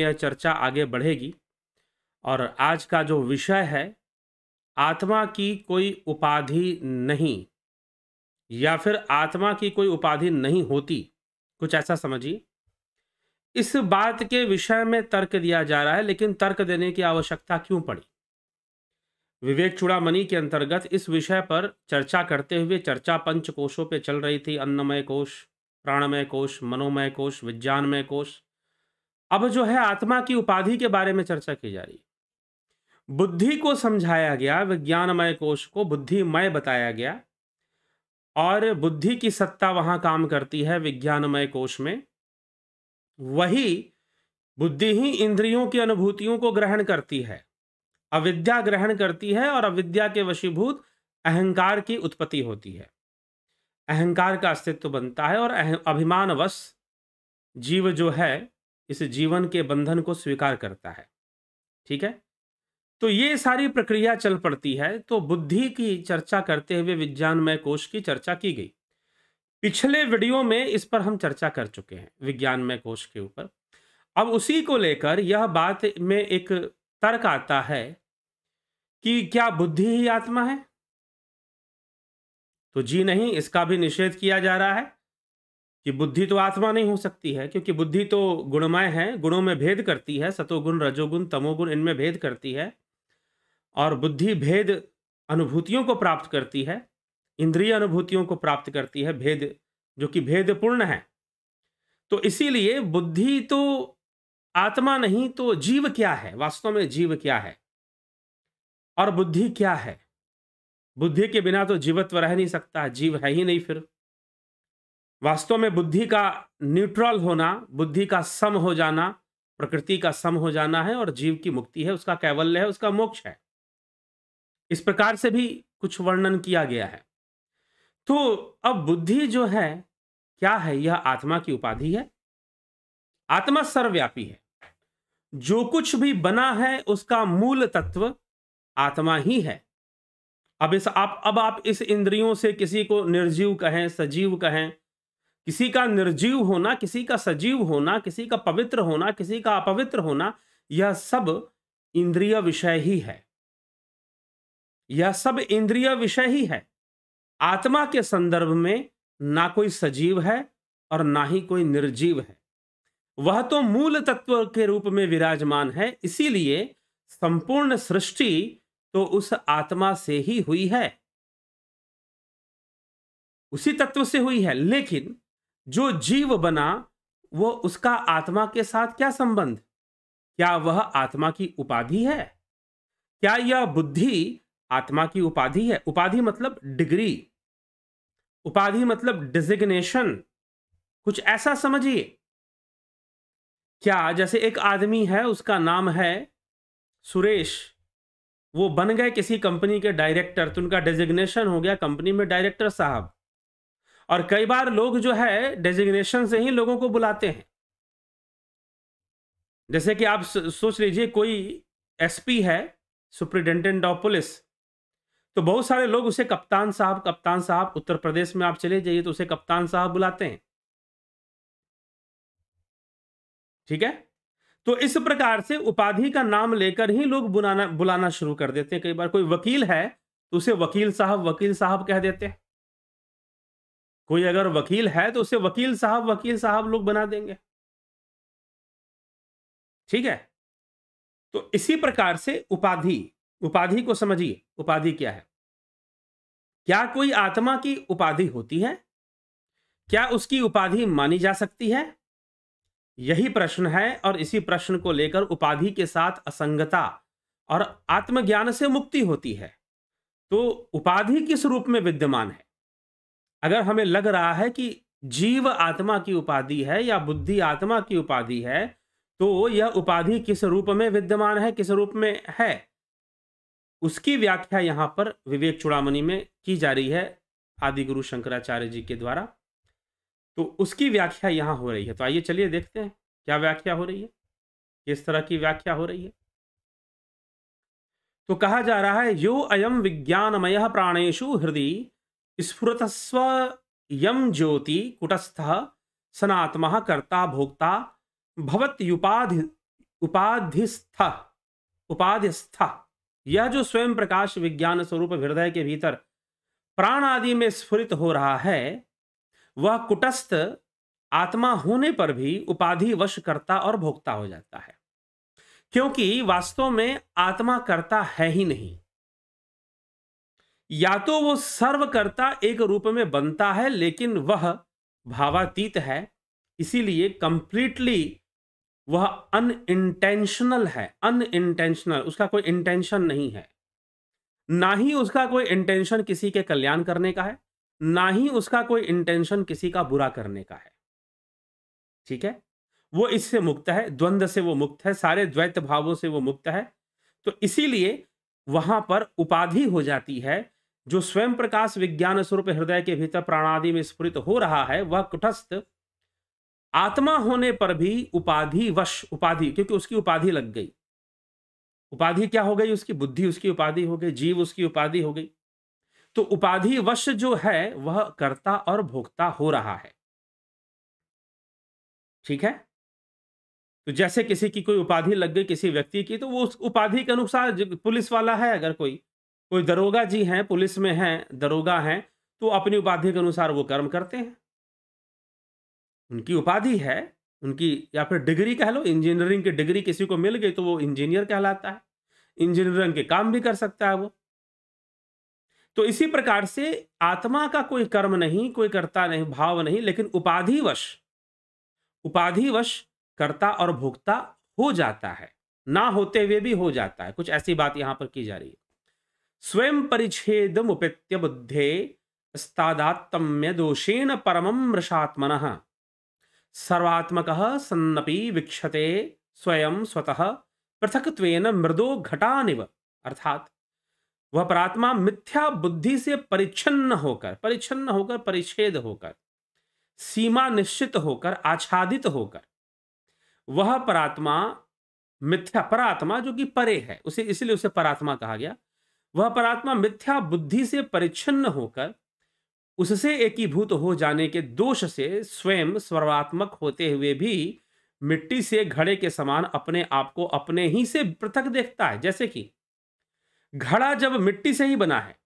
यह चर्चा आगे बढ़ेगी और आज का जो विषय है आत्मा की कोई उपाधि नहीं या फिर आत्मा की कोई उपाधि नहीं होती कुछ ऐसा समझिए इस बात के विषय में तर्क दिया जा रहा है लेकिन तर्क देने की आवश्यकता क्यों पड़ी विवेक चूड़ामणि के अंतर्गत इस विषय पर चर्चा करते हुए चर्चा पंच कोशों पर चल रही थी अन्नमय कोश प्राणमय कोश मनोमय कोश विज्ञानमय कोश अब जो है आत्मा की उपाधि के बारे में चर्चा की जा रही है बुद्धि को समझाया गया विज्ञानमय कोश को बुद्धिमय बताया गया और बुद्धि की सत्ता वहां काम करती है विज्ञानमय कोश में वही बुद्धि ही इंद्रियों की अनुभूतियों को ग्रहण करती है अविद्या ग्रहण करती है और अविद्या के वशीभूत अहंकार की उत्पत्ति होती है अहंकार का अस्तित्व बनता है और अभिमानवश जीव जो है इस जीवन के बंधन को स्वीकार करता है ठीक है तो ये सारी प्रक्रिया चल पड़ती है तो बुद्धि की चर्चा करते हुए विज्ञानमय कोश की चर्चा की गई पिछले वीडियो में इस पर हम चर्चा कर चुके हैं विज्ञानमय कोश के ऊपर अब उसी को लेकर यह बात में एक तर्क आता है कि क्या बुद्धि ही आत्मा है तो जी नहीं इसका भी निषेध किया जा रहा है कि बुद्धि तो आत्मा नहीं हो सकती है क्योंकि बुद्धि तो गुणमय है गुणों में भेद करती है सतोगुण रजोगुण तमोगुण इनमें भेद करती है और बुद्धि भेद अनुभूतियों को प्राप्त करती है इंद्रिय अनुभूतियों को प्राप्त करती है भेद जो कि भेदपूर्ण है तो इसीलिए बुद्धि तो आत्मा नहीं तो जीव क्या है वास्तव में जीव क्या है और बुद्धि क्या है बुद्धि के बिना तो जीवत्व रह नहीं सकता जीव है ही नहीं फिर वास्तव में बुद्धि का न्यूट्रल होना बुद्धि का सम हो जाना प्रकृति का सम हो जाना है और जीव की मुक्ति है उसका कैवल्य है उसका मोक्ष है इस प्रकार से भी कुछ वर्णन किया गया है तो अब बुद्धि जो है क्या है यह आत्मा की उपाधि है आत्मा सर्वव्यापी है जो कुछ भी बना है उसका मूल तत्व आत्मा ही है अब इस आप अब आप इस इंद्रियों से किसी को निर्जीव कहें सजीव कहें किसी का निर्जीव होना किसी का सजीव होना किसी का पवित्र होना किसी का अपवित्र होना यह सब इंद्रिय विषय ही है यह सब इंद्रिय विषय ही है आत्मा के संदर्भ में ना कोई सजीव है और ना ही कोई निर्जीव है वह तो मूल तत्व के रूप में विराजमान है इसीलिए संपूर्ण सृष्टि तो उस आत्मा से ही हुई है उसी तत्व से हुई है लेकिन जो जीव बना वो उसका आत्मा के साथ क्या संबंध क्या वह आत्मा की उपाधि है क्या यह बुद्धि आत्मा की उपाधि है उपाधि मतलब डिग्री उपाधि मतलब डिजिग्नेशन कुछ ऐसा समझिए क्या जैसे एक आदमी है उसका नाम है सुरेश वो बन गए किसी कंपनी के डायरेक्टर तो उनका डिजिग्नेशन हो गया कंपनी में डायरेक्टर साहब और कई बार लोग जो है डेजिग्नेशन से ही लोगों को बुलाते हैं जैसे कि आप सोच लीजिए कोई एसपी है सुप्रिटेंडेंट ऑफ पुलिस तो बहुत सारे लोग उसे कप्तान साहब कप्तान साहब उत्तर प्रदेश में आप चले जाइए तो उसे कप्तान साहब बुलाते हैं ठीक है तो इस प्रकार से उपाधि का नाम लेकर ही लोग बुलाना बुलाना शुरू कर देते हैं कई बार कोई वकील है तो उसे वकील साहब वकील साहब कह देते हैं कोई अगर वकील है तो उसे वकील साहब वकील साहब लोग बना देंगे ठीक है तो इसी प्रकार से उपाधि उपाधि को समझिए उपाधि क्या है क्या कोई आत्मा की उपाधि होती है क्या उसकी उपाधि मानी जा सकती है यही प्रश्न है और इसी प्रश्न को लेकर उपाधि के साथ असंगता और आत्मज्ञान से मुक्ति होती है तो उपाधि किस रूप में विद्यमान है अगर हमें लग रहा है कि जीव आत्मा की उपाधि है या बुद्धि आत्मा की उपाधि है तो यह उपाधि किस रूप में विद्यमान है किस रूप में है उसकी व्याख्या यहाँ पर विवेक चुड़ामणि में की जा रही है आदि गुरु शंकराचार्य जी के द्वारा तो उसकी व्याख्या यहाँ हो रही है तो आइए चलिए देखते हैं क्या व्याख्या हो रही है किस तरह की व्याख्या हो रही है तो कहा जा रहा है यो अयम विज्ञानमय प्राणेशु हृदय स्फुतस्व यम ज्योति कुटस्थ सनात्म कर्ता भोक्ता भवत्युपाधि उपाधिस्थ उपाधिस्थ यह जो स्वयं प्रकाश विज्ञान स्वरूप हृदय के भीतर प्राण आदि में स्फुरित हो रहा है वह कुटस्थ आत्मा होने पर भी उपाधि वश करता और भोक्ता हो जाता है क्योंकि वास्तव में आत्मा करता है ही नहीं या तो वो सर्वकर्ता एक रूप में बनता है लेकिन वह भावातीत है इसीलिए कंप्लीटली वह अनइंटेंशनल है अनइंटेंशनल उसका कोई इंटेंशन नहीं है ना ही उसका कोई इंटेंशन किसी के कल्याण करने का है ना ही उसका कोई इंटेंशन किसी का बुरा करने का है ठीक है वो इससे मुक्त है द्वंद्व से वो मुक्त है सारे द्वैत भावों से वो मुक्त है तो इसीलिए वहां पर उपाधि हो जाती है जो स्वयं प्रकाश विज्ञान स्वरूप हृदय के भीतर प्राणादि में स्फुरित हो रहा है वह कुटस्थ आत्मा होने पर भी उपाधि वश उपाधि क्योंकि उसकी उपाधि लग गई उपाधि क्या हो गई उसकी बुद्धि उसकी उपाधि हो गई जीव उसकी उपाधि हो गई तो उपाधि वश जो है वह कर्ता और भोक्ता हो रहा है ठीक है तो जैसे किसी की कोई उपाधि लग गई किसी व्यक्ति की तो वो उस उपाधि के अनुसार पुलिस वाला है अगर कोई कोई दरोगा जी हैं पुलिस में हैं दरोगा हैं तो अपनी उपाधि के अनुसार वो कर्म करते हैं उनकी उपाधि है उनकी या फिर डिग्री कह लो इंजीनियरिंग की डिग्री किसी को मिल गई तो वो इंजीनियर कहलाता है इंजीनियरिंग के काम भी कर सकता है वो तो इसी प्रकार से आत्मा का कोई कर्म नहीं कोई कर्ता नहीं भाव नहीं लेकिन उपाधिवश उपाधिवश कर्ता और भोक्ता हो जाता है ना होते हुए भी हो जाता है कुछ ऐसी बात यहां पर की जा रही है स्वयं परिच्छेद उपेत्य बुद्धे स्तादात्तम्य दोषेण परम मृषात्म सर्वात्मक सन्नपी विक्षते स्वयं स्वतः पृथक मृदो घटानिव अर्थात वह परात्मा मिथ्या बुद्धि से परिच्छन्न होकर परिच्छन्न होकर परिच्छेद होकर सीमा निश्चित होकर आच्छादित होकर वह परात्मा मिथ्या परात्मा जो कि परे है उसे इसलिए उसे परात्मा कहा गया वह परात्मा मिथ्या बुद्धि से परिच्छिन्न होकर उससे एकीभूत हो जाने के दोष से स्वयं सर्वात्मक होते हुए भी मिट्टी से घड़े के समान अपने आप को अपने ही से पृथक देखता है जैसे कि घड़ा जब मिट्टी से ही बना है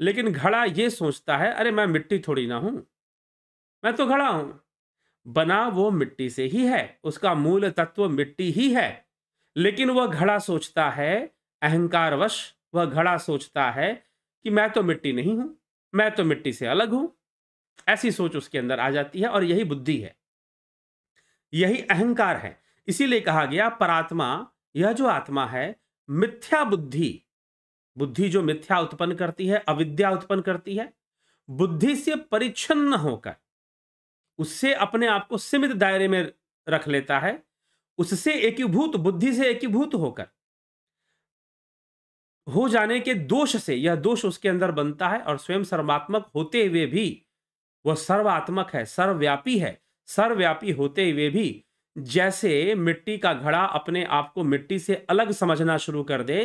लेकिन घड़ा ये सोचता है अरे मैं मिट्टी थोड़ी ना हूं मैं तो घड़ा हूं बना वो मिट्टी से ही है उसका मूल तत्व मिट्टी ही है लेकिन वह घड़ा सोचता है अहंकारवश वह घड़ा सोचता है कि मैं तो मिट्टी नहीं हूं मैं तो मिट्टी से अलग हूं ऐसी सोच उसके अंदर आ जाती है और यही बुद्धि है यही अहंकार है इसीलिए कहा गया परात्मा यह जो आत्मा है मिथ्या बुद्धि बुद्धि जो मिथ्या उत्पन्न करती है अविद्या उत्पन्न करती है बुद्धि से परिच्छन होकर उससे अपने आप को सीमित दायरे में रख लेता है उससे एकीभूत बुद्धि से एकीभूत होकर हो जाने के दोष से यह दोष उसके अंदर बनता है और स्वयं सर्वात्मक होते हुए भी वह सर्वात्मक है सर्वव्यापी है सर्वव्यापी होते हुए भी जैसे मिट्टी का घड़ा अपने आप को मिट्टी से अलग समझना शुरू कर दे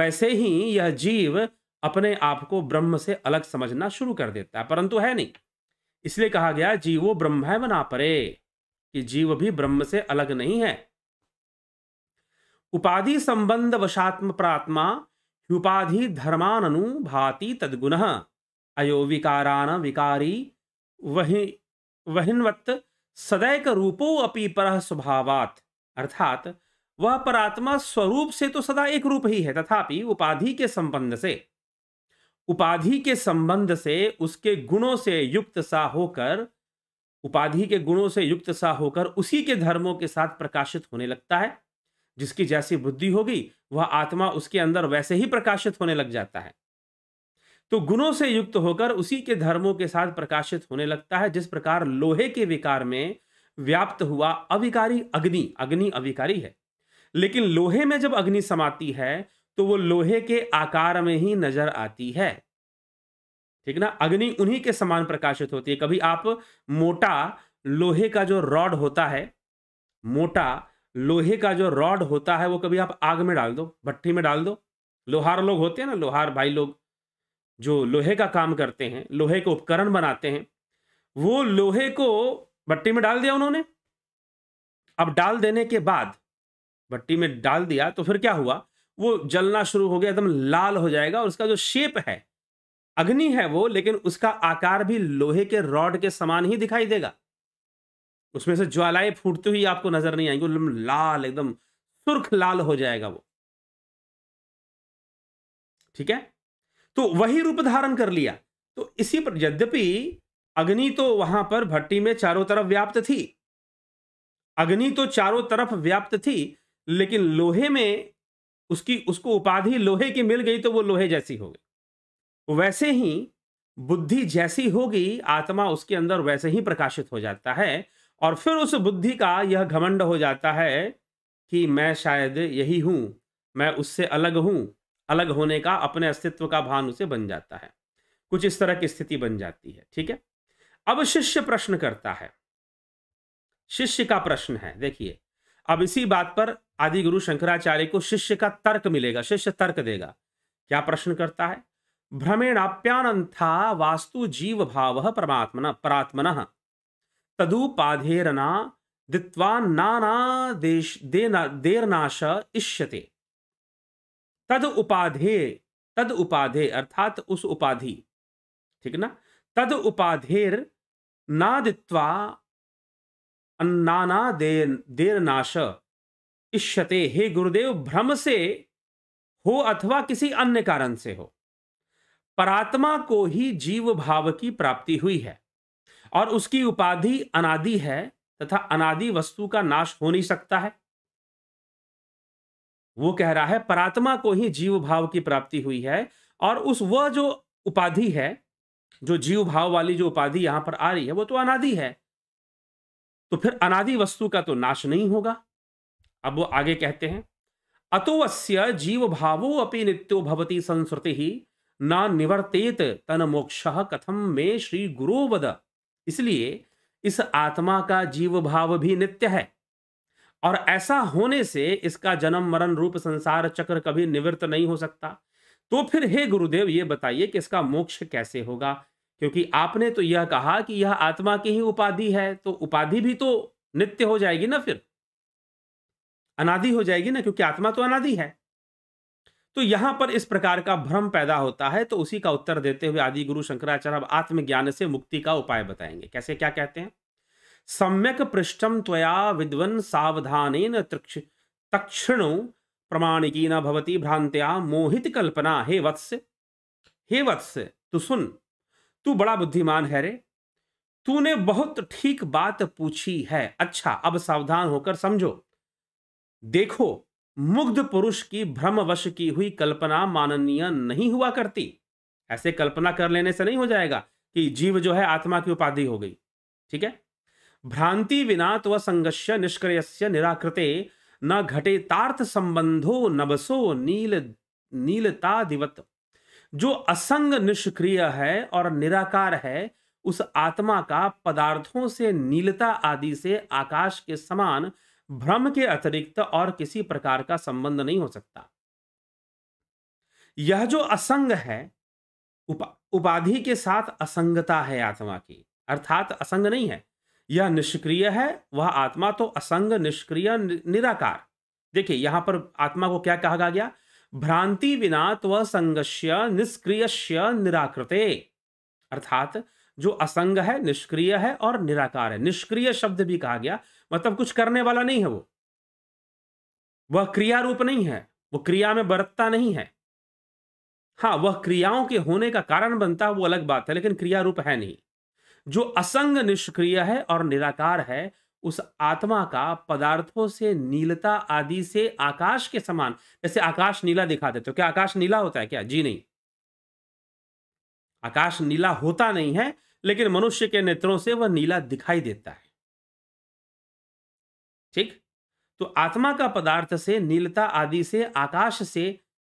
वैसे ही यह जीव अपने आप को ब्रह्म से अलग समझना शुरू कर देता है परंतु है नहीं इसलिए कहा गया जीवो ब्रह्म है बना परे कि जीव भी ब्रह्म से अलग नहीं है उपाधि संबंध वशात्म प्रात्मा ह्युपाधि धर्मानु भाति तद्गुण अयो विकारान विकारी वहीं वहिन्वत सदैक रूपो अपि पर स्वभावात् अर्थात वह परात्मा स्वरूप से तो सदा एक रूप ही है तथापि उपाधि के संबंध से उपाधि के संबंध से उसके गुणों से युक्त सा होकर उपाधि के गुणों से युक्त सा होकर उसी के धर्मों के साथ प्रकाशित होने लगता है जिसकी जैसी बुद्धि होगी वह आत्मा उसके अंदर वैसे ही प्रकाशित होने लग जाता है तो गुणों से युक्त होकर उसी के धर्मों के साथ प्रकाशित होने लगता है जिस प्रकार लोहे के विकार में व्याप्त हुआ अविकारी अग्नि अग्नि अविकारी है लेकिन लोहे में जब अग्नि समाती है तो वो लोहे के आकार में ही नजर आती है ठीक ना अग्नि उन्हीं के समान प्रकाशित होती है कभी आप मोटा लोहे का जो रॉड होता है मोटा लोहे का जो रॉड होता है वो कभी आप आग में डाल दो भट्टी में डाल दो लोहार लोग होते हैं ना लोहार भाई लोग जो लोहे का काम करते हैं लोहे के उपकरण बनाते हैं वो लोहे को भट्टी में डाल दिया उन्होंने अब डाल देने के बाद भट्टी में डाल दिया तो फिर क्या हुआ वो जलना शुरू हो गया एकदम लाल हो जाएगा और उसका जो शेप है अग्नि है वो लेकिन उसका आकार भी लोहे के रॉड के समान ही दिखाई देगा उसमें से ज्वालाएं फूटती हुई आपको नजर नहीं आएंगी एकदम लाल एकदम सुर्ख लाल हो जाएगा वो ठीक है तो वही रूप धारण कर लिया तो इसी पर यद्यपि अग्नि तो वहां पर भट्टी में चारों तरफ व्याप्त थी अग्नि तो चारों तरफ व्याप्त थी लेकिन लोहे में उसकी उसको उपाधि लोहे की मिल गई तो वो लोहे जैसी हो गई वैसे ही बुद्धि जैसी होगी आत्मा उसके अंदर वैसे ही प्रकाशित हो जाता है और फिर उस बुद्धि का यह घमंड हो जाता है कि मैं शायद यही हूँ मैं उससे अलग हूँ अलग होने का अपने अस्तित्व का भान उसे बन जाता है कुछ इस तरह की स्थिति बन जाती है ठीक है अब शिष्य प्रश्न करता है शिष्य का प्रश्न है देखिए अब इसी बात पर आदि गुरु शंकराचार्य को शिष्य का तर्क मिलेगा शिष्य तर्क देगा क्या प्रश्न करता है भ्रमेणाप्यानंथा वास्तु जीव भाव परमात्मना परात्मना तदुपाधेरना दिवा नाना देश देना देरनाश इष्यते तद उपाधे तद उपाधे अर्थात उस उपाधि ठीक ना तद उपाधेर ना दिवा अन्नाना देर देरनाश इष्यते हे गुरुदेव भ्रम से हो अथवा किसी अन्य कारण से हो परात्मा को ही जीव भाव की प्राप्ति हुई है और उसकी उपाधि अनादि है तथा अनादि वस्तु का नाश हो नहीं सकता है वो कह रहा है परात्मा को ही जीव भाव की प्राप्ति हुई है और उस वह जो उपाधि है जो जीव भाव वाली जो उपाधि यहां पर आ रही है वो तो अनादि है तो फिर अनादि वस्तु का तो नाश नहीं होगा अब वो आगे कहते हैं अतो अस्य जीव भावो अपनी नित्यो भवती संस्कृति ही न निवर्तेत तन मोक्ष कथम में श्री गुरु वद इसलिए इस आत्मा का जीव भाव भी नित्य है और ऐसा होने से इसका जन्म मरण रूप संसार चक्र कभी निवृत्त नहीं हो सकता तो फिर हे गुरुदेव ये बताइए कि इसका मोक्ष कैसे होगा क्योंकि आपने तो यह कहा कि यह आत्मा की ही उपाधि है तो उपाधि भी तो नित्य हो जाएगी ना फिर अनादि हो जाएगी ना क्योंकि आत्मा तो अनादि है तो यहाँ पर इस प्रकार का भ्रम पैदा होता है तो उसी का उत्तर देते हुए आदि गुरु शंकराचार्य अब आत्मज्ञान से मुक्ति का उपाय बताएंगे कैसे क्या कहते हैं सम्यक पृष्ठम त्वया विद्वन सावधान तक्षण प्रमाणिकी न भवती भ्रांत्या मोहित कल्पना हे वत्स्य हे वत्स्य तू सुन तू बड़ा बुद्धिमान है रे तूने बहुत ठीक बात पूछी है अच्छा अब सावधान होकर समझो देखो मुग्ध पुरुष की भ्रमवश की हुई कल्पना माननीय नहीं हुआ करती ऐसे कल्पना कर लेने से नहीं हो जाएगा कि जीव जो है आत्मा की उपाधि हो गई ठीक है भ्रांति विना तो संघर्ष निष्क्रिय निराकृते न घटे तार्थ संबंधो नबसो नील नीलता दिवत जो असंग निष्क्रिय है और निराकार है उस आत्मा का पदार्थों से नीलता आदि से आकाश के समान भ्रम के अतिरिक्त और किसी प्रकार का संबंध नहीं हो सकता यह जो असंग है उपा, उपाधि के साथ असंगता है आत्मा की अर्थात असंग नहीं है यह निष्क्रिय है वह आत्मा तो असंग निष्क्रिय निराकार देखिए यहां पर आत्मा को क्या कहा गया भ्रांति विना त्व संगश्य निष्क्रिय निराकृते अर्थात जो असंग है निष्क्रिय है और निराकार है निष्क्रिय शब्द भी कहा गया मतलब कुछ करने वाला नहीं है वो वह क्रिया रूप नहीं है वो क्रिया में बरतता नहीं है हाँ वह क्रियाओं के होने का कारण बनता है वो अलग बात है लेकिन क्रिया रूप है नहीं जो असंग निष्क्रिय है और निराकार है उस आत्मा का पदार्थों से नीलता आदि से आकाश के समान जैसे आकाश नीला देते हो क्या आकाश नीला होता है क्या जी नहीं आकाश नीला होता नहीं है लेकिन मनुष्य के नेत्रों से वह नीला दिखाई देता है ठीक तो आत्मा का पदार्थ से नीलता आदि से आकाश से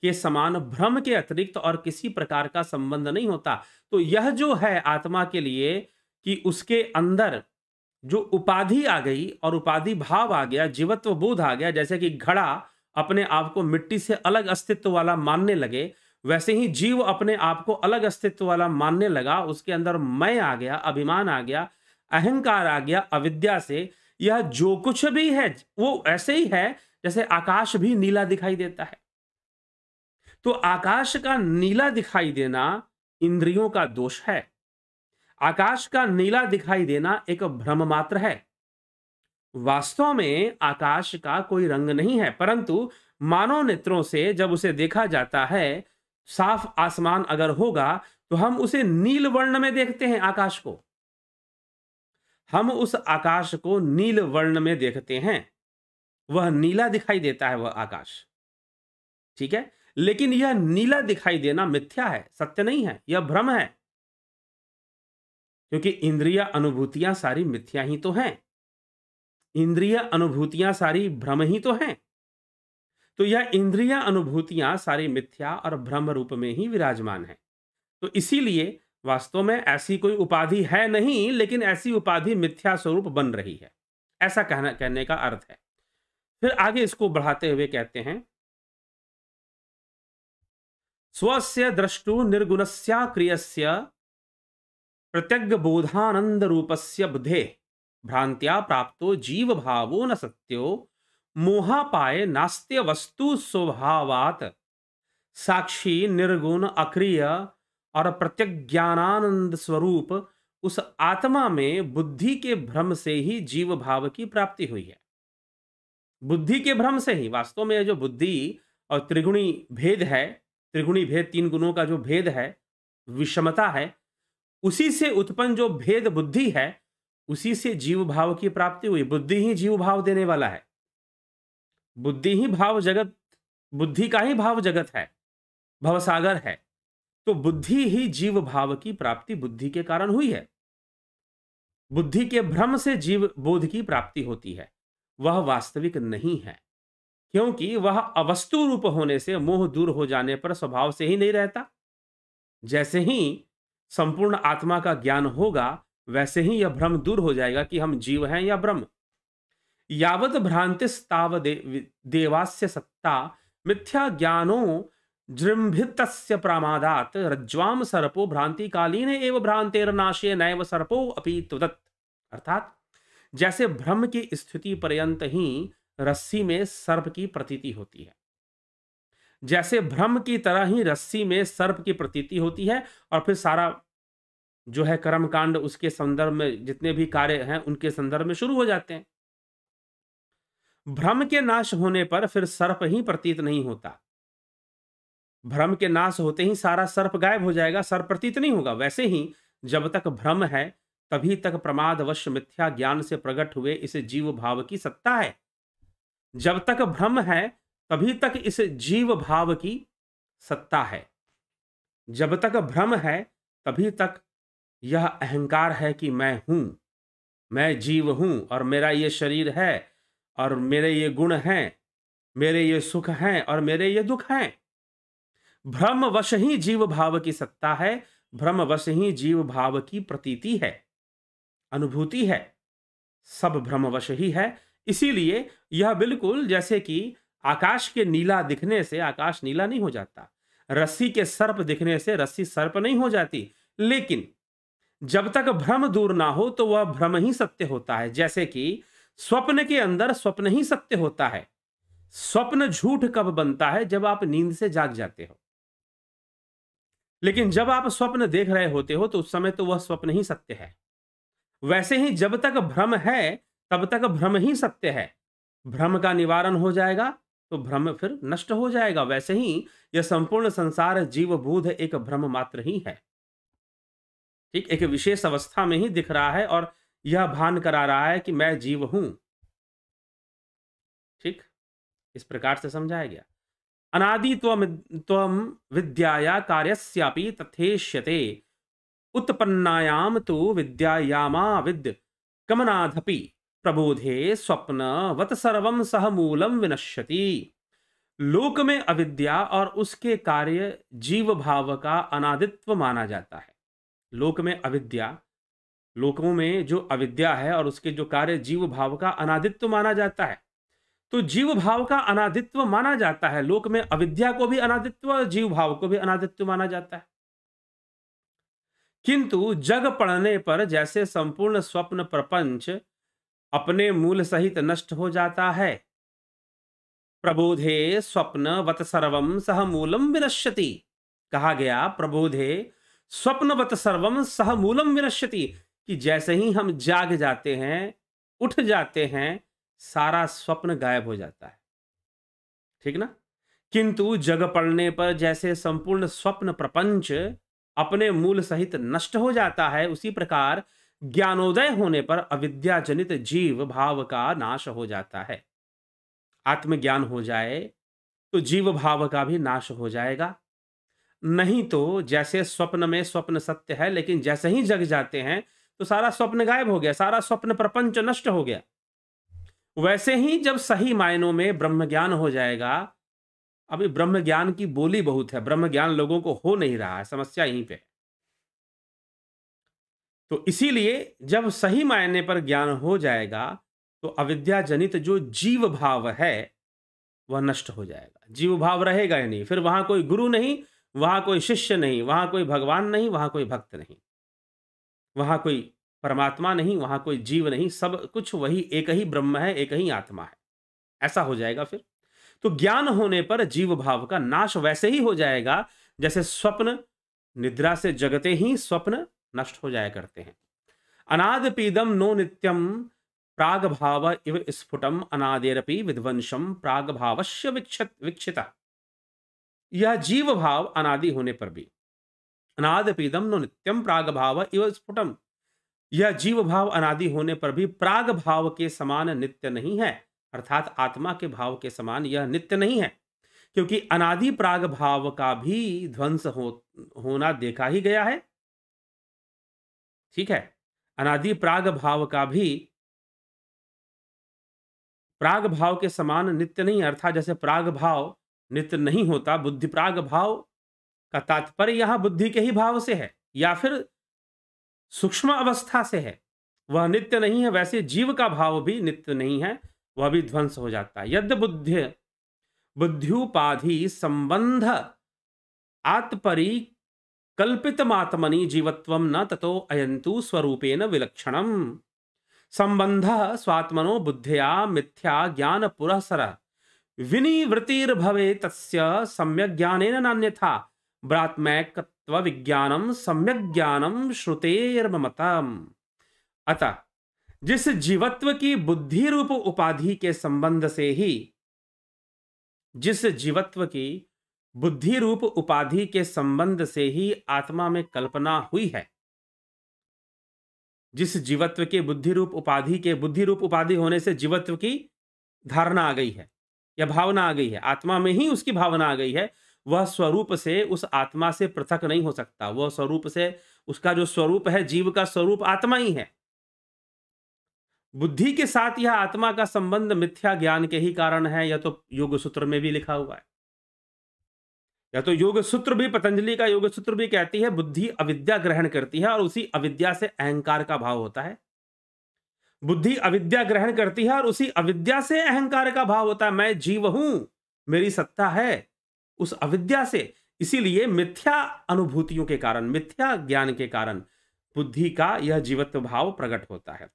के समान भ्रम के अतिरिक्त और किसी प्रकार का संबंध नहीं होता तो यह जो है आत्मा के लिए कि उसके अंदर जो उपाधि आ गई और उपाधि भाव आ गया जीवत्व बोध आ गया जैसे कि घड़ा अपने आप को मिट्टी से अलग अस्तित्व वाला मानने लगे वैसे ही जीव अपने आप को अलग अस्तित्व वाला मानने लगा उसके अंदर मैं आ गया अभिमान आ गया अहंकार आ गया अविद्या से यह जो कुछ भी है वो ऐसे ही है जैसे आकाश भी नीला दिखाई देता है तो आकाश का नीला दिखाई देना इंद्रियों का दोष है आकाश का नीला दिखाई देना एक भ्रम मात्र है वास्तव में आकाश का कोई रंग नहीं है परंतु मानव नेत्रों से जब उसे देखा जाता है साफ आसमान अगर होगा तो हम उसे नील वर्ण में देखते हैं आकाश को हम उस आकाश को नील वर्ण में देखते हैं वह नीला दिखाई देता है वह आकाश ठीक है लेकिन यह नीला दिखाई देना मिथ्या है सत्य नहीं है यह भ्रम है क्योंकि इंद्रिय अनुभूतियां सारी मिथ्या ही तो हैं इंद्रिय अनुभूतियां सारी भ्रम ही तो हैं तो यह इंद्रिया अनुभूतियां सारी मिथ्या और भ्रम रूप में ही विराजमान है तो इसीलिए वास्तव में ऐसी कोई उपाधि है नहीं लेकिन ऐसी उपाधि मिथ्या स्वरूप बन रही है ऐसा कहना कहने का अर्थ है फिर आगे इसको बढ़ाते हुए कहते हैं स्वस्य द्रष्टु निर्गुणस्या क्रियस्य प्रत्यग बोधानंद रूपस्य बुधे भ्रांत्या प्राप्तो जीव भावो न सत्यो मोहापाय नास्त्य वस्तु स्वभावात साक्षी निर्गुण अक्रिय और प्रत्यज्ञानानंद स्वरूप उस आत्मा में बुद्धि के भ्रम से ही जीव भाव की प्राप्ति हुई है बुद्धि के भ्रम से ही वास्तव में जो बुद्धि और त्रिगुणी भेद है त्रिगुणी भेद तीन गुणों का जो भेद है विषमता है उसी से उत्पन्न जो भेद बुद्धि है उसी से जीव भाव की प्राप्ति हुई बुद्धि ही जीव भाव देने वाला है बुद्धि ही भाव जगत बुद्धि का ही भाव जगत है भवसागर है तो बुद्धि ही जीव भाव की प्राप्ति बुद्धि के कारण हुई है बुद्धि के भ्रम से जीव बोध की प्राप्ति होती है वह वास्तविक नहीं है क्योंकि वह अवस्तु रूप होने से मोह दूर हो जाने पर स्वभाव से ही नहीं रहता जैसे ही संपूर्ण आत्मा का ज्ञान होगा वैसे ही यह भ्रम दूर हो जाएगा कि हम जीव हैं या ब्रह्म यावत भ्रांतिस्ताव दे, देवास्य सत्ता मिथ्या ज्ञानो जृंभित प्रमादात रज्ज्वाम सर्पो भ्रांति कालीन एव नाशे नैव सर्पो अपि त्वदत् अर्थात जैसे भ्रम की स्थिति पर्यंत ही रस्सी में सर्प की प्रतीति होती है जैसे भ्रम की तरह ही रस्सी में सर्प की प्रतीति होती है और फिर सारा जो है कर्मकांड उसके संदर्भ में जितने भी कार्य हैं उनके संदर्भ में शुरू हो जाते हैं भ्रम के नाश होने पर फिर सर्प ही प्रतीत नहीं होता भ्रम के नाश होते ही सारा सर्प गायब हो जाएगा सर्प प्रतीत नहीं होगा वैसे ही जब तक भ्रम है तभी तक प्रमादवश मिथ्या ज्ञान से प्रकट हुए इस जीव भाव की सत्ता है जब तक भ्रम है तभी तक इस जीव भाव की सत्ता है जब तक भ्रम है तभी तक यह अहंकार है कि मैं हूं मैं जीव हूं और मेरा ये शरीर है और मेरे ये गुण हैं मेरे ये सुख हैं और मेरे ये दुख हैं भ्रमवश ही जीव भाव की सत्ता है भ्रमवश ही जीव भाव की प्रतीति है अनुभूति है सब वश ही है इसीलिए यह बिल्कुल जैसे कि आकाश के नीला दिखने से आकाश नीला नहीं हो जाता रस्सी के सर्प दिखने से रस्सी सर्प नहीं हो जाती लेकिन जब तक भ्रम दूर ना हो तो वह भ्रम ही सत्य होता है जैसे कि स्वप्न के अंदर स्वप्न ही सत्य होता है स्वप्न झूठ कब बनता है जब आप नींद से जाग जाते हो लेकिन जब आप स्वप्न देख रहे होते हो तो उस समय तो वह स्वप्न ही सत्य है वैसे ही जब तक भ्रम है तब तक भ्रम ही सत्य है भ्रम का निवारण हो जाएगा तो भ्रम फिर नष्ट हो जाएगा वैसे ही यह संपूर्ण संसार जीव बोध एक भ्रम मात्र ही है ठीक एक विशेष अवस्था में ही दिख रहा है और यह भान करा रहा है कि मैं जीव हूं ठीक इस प्रकार से समझाया गया अनादि त्वम विद्याया कार्यस्यापि तथेष्यते उत्पन्नायाम तो विद्यायामा कमनाधपि प्रबोधे सर्व सह मूलम विनश्यति लोक में अविद्या और उसके कार्य जीव भाव का अनादित्व माना जाता है लोक में अविद्या लोकों में जो अविद्या है और उसके जो कार्य जीव भाव का अनादित्व माना जाता है तो जीव भाव का अनादित्व माना जाता है लोक में अविद्या को भी अनादित्व और जीव भाव को भी अनादित्व माना जाता है किंतु जग पढ़ने पर जैसे संपूर्ण स्वप्न प्रपंच अपने मूल सहित नष्ट हो जाता है प्रबोधे स्वप्न वत सर्वम सह मूलम विनश्यति कहा गया प्रबोधे स्वप्नवत सर्वम सह मूलम विनश्यति कि जैसे ही हम जाग जाते हैं उठ जाते हैं सारा स्वप्न गायब हो जाता है ठीक ना किंतु जग पड़ने पर जैसे संपूर्ण स्वप्न प्रपंच अपने मूल सहित नष्ट हो जाता है उसी प्रकार ज्ञानोदय होने पर अविद्या जनित जीव भाव का नाश हो जाता है आत्मज्ञान हो जाए तो जीव भाव का भी नाश हो जाएगा नहीं तो जैसे स्वप्न में स्वप्न सत्य है लेकिन जैसे ही जग जाते हैं तो सारा स्वप्न गायब हो गया सारा स्वप्न प्रपंच नष्ट हो गया वैसे ही जब सही मायनों में ब्रह्म ज्ञान हो जाएगा अभी ब्रह्म ज्ञान की बोली बहुत है ब्रह्म ज्ञान लोगों को हो नहीं रहा है समस्या यहीं पे तो इसीलिए जब सही मायने पर ज्ञान हो जाएगा तो अविद्या जनित जो जीव भाव है वह नष्ट हो जाएगा जीव भाव रहेगा ही नहीं फिर वहां कोई गुरु नहीं वहां कोई शिष्य नहीं वहां कोई भगवान नहीं वहां कोई भक्त नहीं वहाँ कोई परमात्मा नहीं वहाँ कोई जीव नहीं सब कुछ वही एक ही ब्रह्म है एक ही आत्मा है ऐसा हो जाएगा फिर तो ज्ञान होने पर जीव भाव का नाश वैसे ही हो जाएगा जैसे स्वप्न निद्रा से जगते ही स्वप्न नष्ट हो जाया करते हैं अनाद पीदम नो नित्यम प्राग भाव इव स्फुटम अनादेरपि विध्वंसम प्राग भावश्य विक्षित विक्षिता यह जीव भाव अनादि होने पर भी अनादिपीदम नो नित्यम प्राग भाव इव स्फुटम यह जीव भाव अनादि होने पर भी प्राग भाव के समान नित्य नहीं है अर्थात आत्मा के भाव के समान यह नित्य नहीं है क्योंकि अनादि प्राग भाव का भी ध्वंस हो होना देखा ही गया है ठीक है अनादि प्राग भाव का भी प्राग भाव के समान नित्य नहीं अर्थात जैसे प्राग भाव नित्य नहीं होता बुद्धि प्राग भाव का तात्पर्य यह बुद्धि के ही भाव से है या फिर सूक्ष्म अवस्था से है वह नित्य नहीं है वैसे जीव का भाव भी नित्य नहीं है वह भी ध्वंस हो जाता है यद्य बुद्धि बुद्ध्युपाधि संबंध आत्परी आत्मनि जीवत्व न ततो अयंतु स्वरूपेण विलक्षणम संबंध स्वात्मनो बुद्धया मिथ्या ज्ञान पुरस्सर विनिवृत्तिर्भवे तस्य सम्यक ज्ञानेन नान्यथा ब्रात्मैकत्व विज्ञानम सम्यक ज्ञानम श्रुतेर्मताम अतः जिस जीवत्व की बुद्धि रूप उपाधि के संबंध से ही जिस जीवत्व की बुद्धि रूप उपाधि के संबंध से ही आत्मा में कल्पना हुई है जिस जीवत्व के बुद्धि रूप उपाधि के बुद्धि रूप उपाधि होने से जीवत्व की धारणा आ गई है या भावना आ गई है आत्मा में ही उसकी भावना आ गई है वह स्वरूप से उस आत्मा से पृथक नहीं हो सकता वह स्वरूप से उसका जो स्वरूप है जीव का स्वरूप आत्मा ही है बुद्धि के साथ यह आत्मा का संबंध मिथ्या ज्ञान के ही कारण है यह तो योग सूत्र में भी लिखा हुआ है या तो योग सूत्र भी पतंजलि का योग सूत्र भी कहती है बुद्धि अविद्या ग्रहण करती है और उसी अविद्या से अहंकार का भाव होता है बुद्धि अविद्या ग्रहण करती है और उसी अविद्या से अहंकार का भाव होता है मैं जीव हूं मेरी सत्ता है उस अविद्या से इसीलिए मिथ्या अनुभूतियों के कारण मिथ्या ज्ञान के कारण बुद्धि का यह जीवत्व भाव प्रकट होता है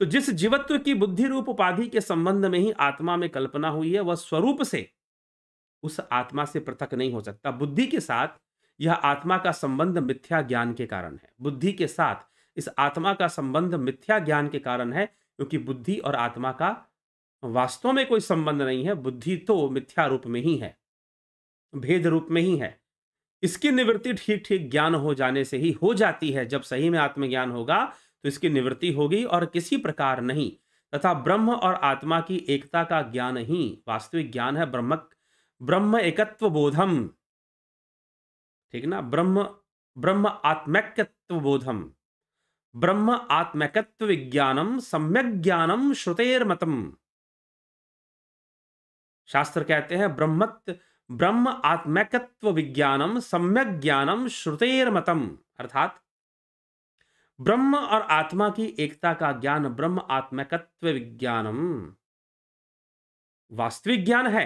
तो जिस जीवत्व की बुद्धि रूप उपाधि के संबंध में ही आत्मा में कल्पना हुई है वह स्वरूप से उस आत्मा से पृथक नहीं हो सकता बुद्धि के साथ यह आत्मा का संबंध मिथ्या ज्ञान के कारण है बुद्धि के साथ इस आत्मा का संबंध मिथ्या ज्ञान के कारण है क्योंकि बुद्धि और आत्मा का वास्तव में कोई संबंध नहीं है बुद्धि तो मिथ्या रूप में ही है भेद रूप में ही है इसकी निवृत्ति ठीक ठीक ज्ञान हो जाने से ही हो जाती है जब सही में आत्मज्ञान होगा तो इसकी निवृत्ति होगी और किसी प्रकार नहीं तथा ब्रह्म और आत्मा की एकता का ज्ञान ही वास्तविक ज्ञान है ब्रह्म ब्रह्म एकत्व बोधम ठीक ना ब्रह्म ब्रह्म आत्मकत्व बोधम ब्रह्म आत्मकत्व विज्ञानम सम्यक ज्ञानम श्रुतेर मतम शास्त्र कहते हैं ब्रह्मत्व ब्रह्म आत्मकत्व विज्ञानम सम्यक ज्ञानम मतम अर्थात ब्रह्म और आत्मा की एकता का ज्ञान ब्रह्म आत्मकत्व विज्ञानम वास्तविक ज्ञान है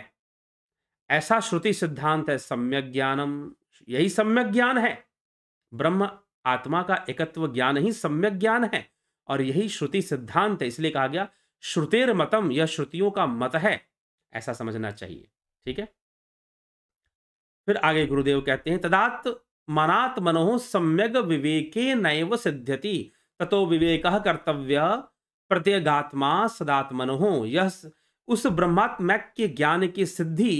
ऐसा श्रुति सिद्धांत है सम्यक ज्ञानम यही सम्यक ज्ञान है ब्रह्म आत्मा का एकत्व ज्ञान ही सम्यक ज्ञान है और यही श्रुति सिद्धांत है इसलिए कहा गया श्रुतेर मतम यह श्रुतियों का मत है ऐसा समझना चाहिए ठीक है फिर आगे गुरुदेव कहते हैं तदात मनात मनोह सम्यक विवेके नैव सिद्ध्यति ततो विवेक कर्तव्य प्रत्यगात्मा सदात्मनोह यह उस ब्रह्मात्मक के ज्ञान की सिद्धि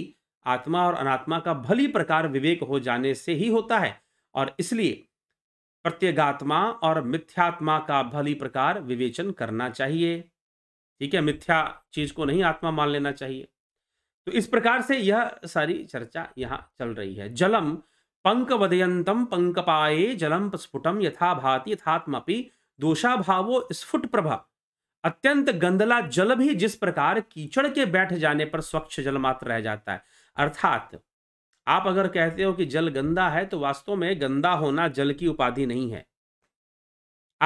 आत्मा और अनात्मा का भली प्रकार विवेक हो जाने से ही होता है और इसलिए प्रत्यगात्मा और मिथ्यात्मा का भली प्रकार विवेचन करना चाहिए ठीक है मिथ्या चीज को नहीं आत्मा मान लेना चाहिए तो इस प्रकार से यह सारी चर्चा यहाँ चल रही है जलम पंक वदयंतम पंक पाए जलम स्फुटम यथा भाति यथात्मपि दोषा भावो स्फुट प्रभा अत्यंत गंदला जल भी जिस प्रकार कीचड़ के बैठ जाने पर स्वच्छ जल मात्र रह जाता है अर्थात आप अगर कहते हो कि जल गंदा है तो वास्तव में गंदा होना जल की उपाधि नहीं है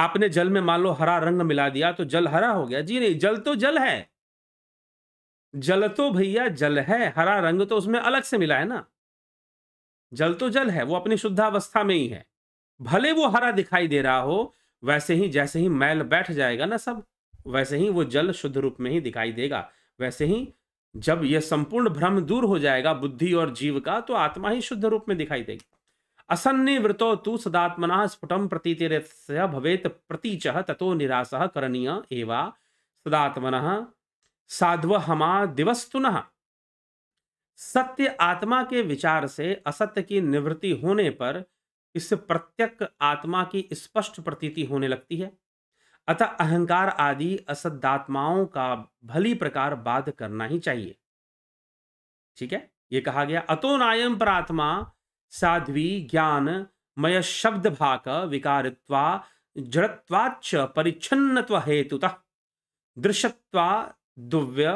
आपने जल में मान लो हरा रंग मिला दिया तो जल हरा हो गया जी नहीं जल तो जल है जल तो भैया जल है हरा रंग तो उसमें अलग से मिला है ना जल तो जल है वो अपनी शुद्धावस्था में ही है भले वो हरा दिखाई दे रहा हो वैसे ही जैसे ही मैल बैठ जाएगा ना सब वैसे ही वो जल शुद्ध रूप में ही दिखाई देगा वैसे ही जब यह संपूर्ण भ्रम दूर हो जाएगा बुद्धि और जीव का तो आत्मा ही शुद्ध रूप में दिखाई देगी असन्नि वृतो तू सदात्मना स्फुटम प्रतीतिर भवेत प्रतीच तथो निराश करणीय एवा सदात्मन साधव हमा दिवस सत्य आत्मा के विचार से असत्य की निवृत्ति होने पर इस प्रत्यक आत्मा की स्पष्ट प्रतीति होने लगती है अतः अहंकार आदि असदात्माओं का भली प्रकार बाध करना ही चाहिए ठीक है ये कहा गया अतो नायम पर आत्मा साध्वी ज्ञान मय शब्द भाक विकारित्वा जड़वाच परिच्छिन्न हेतुतः दृश्यवा दुव्य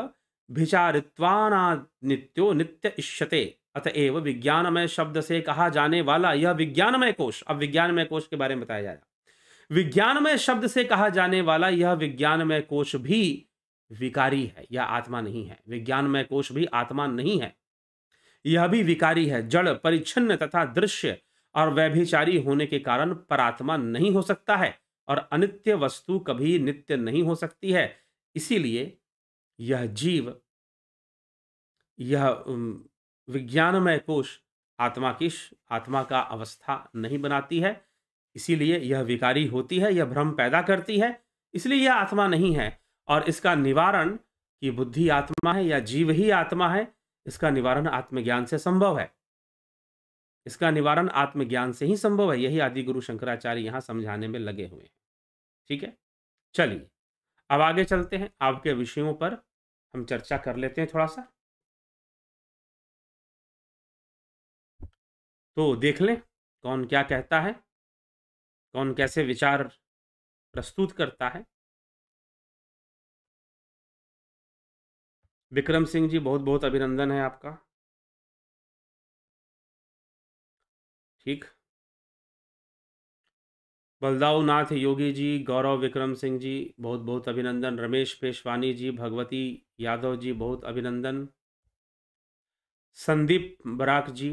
भिचारित्वाना नित्यो नित्य इष्यते अतएव विज्ञानमय शब्द से कहा जाने वाला यह विज्ञानमय कोश अब विज्ञानमय कोश के बारे में बताया जाएगा विज्ञानमय शब्द से कहा जाने वाला यह विज्ञानमय कोश भी विकारी है यह आत्मा नहीं है विज्ञानमय कोश भी आत्मा नहीं है यह भी विकारी है जड़ परिच्छिन्न तथा दृश्य और वैभिचारी होने के कारण परात्मा नहीं हो सकता है और अनित्य वस्तु कभी नित्य नहीं हो सकती है इसीलिए यह जीव यह विज्ञानमय कोश आत्मा की आत्मा का अवस्था नहीं बनाती है इसीलिए यह विकारी होती है यह भ्रम पैदा करती है इसलिए यह आत्मा नहीं है और इसका निवारण कि बुद्धि आत्मा है या जीव ही आत्मा है इसका निवारण आत्मज्ञान से संभव है इसका निवारण आत्मज्ञान से ही संभव है यही आदि गुरु शंकराचार्य यहाँ समझाने में लगे हुए हैं ठीक है चलिए अब आगे चलते हैं आपके विषयों पर हम चर्चा कर लेते हैं थोड़ा सा तो देख लें कौन क्या कहता है कौन कैसे विचार प्रस्तुत करता है विक्रम सिंह जी बहुत बहुत अभिनंदन है आपका ठीक बलदाऊ नाथ योगी जी गौरव विक्रम सिंह जी बहुत बहुत अभिनंदन रमेश पेशवानी जी भगवती यादव जी बहुत अभिनंदन संदीप बराक जी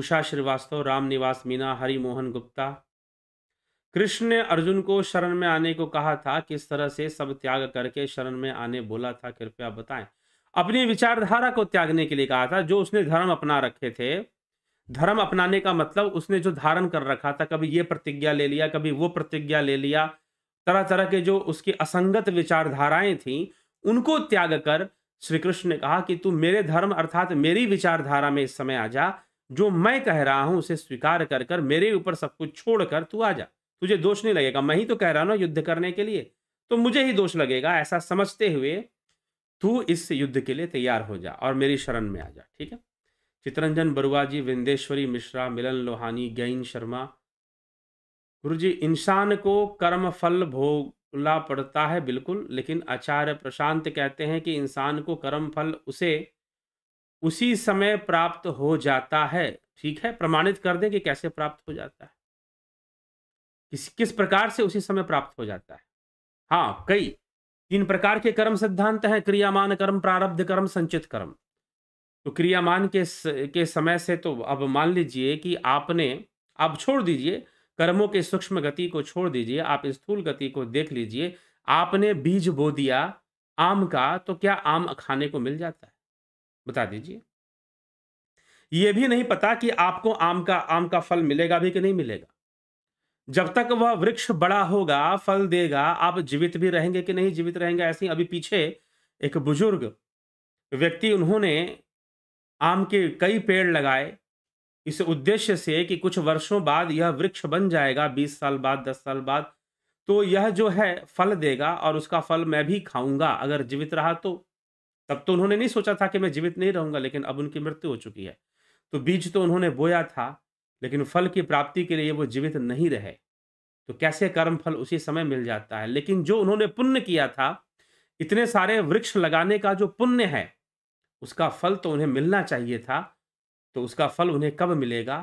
उषा श्रीवास्तव राम निवास मीना हरिमोहन गुप्ता कृष्ण ने अर्जुन को शरण में आने को कहा था किस तरह से सब त्याग करके शरण में आने बोला था कृपया बताएं अपनी विचारधारा को त्यागने के लिए कहा था जो उसने धर्म अपना रखे थे धर्म अपनाने का मतलब उसने जो धारण कर रखा था कभी ये प्रतिज्ञा ले लिया कभी वो प्रतिज्ञा ले लिया तरह तरह के जो उसकी असंगत विचारधाराएं थीं उनको त्याग कर श्री कृष्ण ने कहा कि तू मेरे धर्म अर्थात मेरी विचारधारा में इस समय आ जा जो मैं कह रहा हूं उसे स्वीकार कर कर मेरे ऊपर सब कुछ छोड़कर तू आ जा तुझे दोष नहीं लगेगा मैं ही तो कह रहा ना युद्ध करने के लिए तो मुझे ही दोष लगेगा ऐसा समझते हुए तू इस युद्ध के लिए तैयार हो जा और मेरी शरण में आ जा ठीक है चितरंजन बरुआ जी विंदेश्वरी मिश्रा मिलन लोहानी गैन शर्मा गुरु जी इंसान को कर्म फल भोगला पड़ता है बिल्कुल लेकिन आचार्य प्रशांत कहते हैं कि इंसान को कर्म फल उसे उसी समय प्राप्त हो जाता है ठीक है प्रमाणित कर दें कि कैसे प्राप्त हो जाता है किस किस प्रकार से उसी समय प्राप्त हो जाता है हाँ कई तीन प्रकार के कर्म सिद्धांत हैं क्रियामान कर्म प्रारब्ध कर्म संचित कर्म तो क्रियामान के स, के समय से तो अब मान लीजिए कि आपने आप छोड़ दीजिए कर्मों के सूक्ष्म गति को छोड़ दीजिए आप स्थूल गति को देख लीजिए आपने बीज बो दिया आम का तो क्या आम खाने को मिल जाता है बता दीजिए यह भी नहीं पता कि आपको आम का आम का फल मिलेगा भी कि नहीं मिलेगा जब तक वह वृक्ष बड़ा होगा फल देगा आप जीवित भी रहेंगे कि नहीं जीवित रहेंगे ऐसे अभी पीछे एक बुजुर्ग व्यक्ति उन्होंने आम के कई पेड़ लगाए इस उद्देश्य से कि कुछ वर्षों बाद यह वृक्ष बन जाएगा बीस साल बाद दस साल बाद तो यह जो है फल देगा और उसका फल मैं भी खाऊंगा अगर जीवित रहा तो तब तो उन्होंने नहीं सोचा था कि मैं जीवित नहीं रहूंगा लेकिन अब उनकी मृत्यु हो चुकी है तो बीज तो उन्होंने बोया था लेकिन फल की प्राप्ति के लिए वो जीवित नहीं रहे तो कैसे कर्म फल उसी समय मिल जाता है लेकिन जो उन्होंने पुण्य किया था इतने सारे वृक्ष लगाने का जो पुण्य है उसका फल तो उन्हें मिलना चाहिए था तो उसका फल उन्हें कब मिलेगा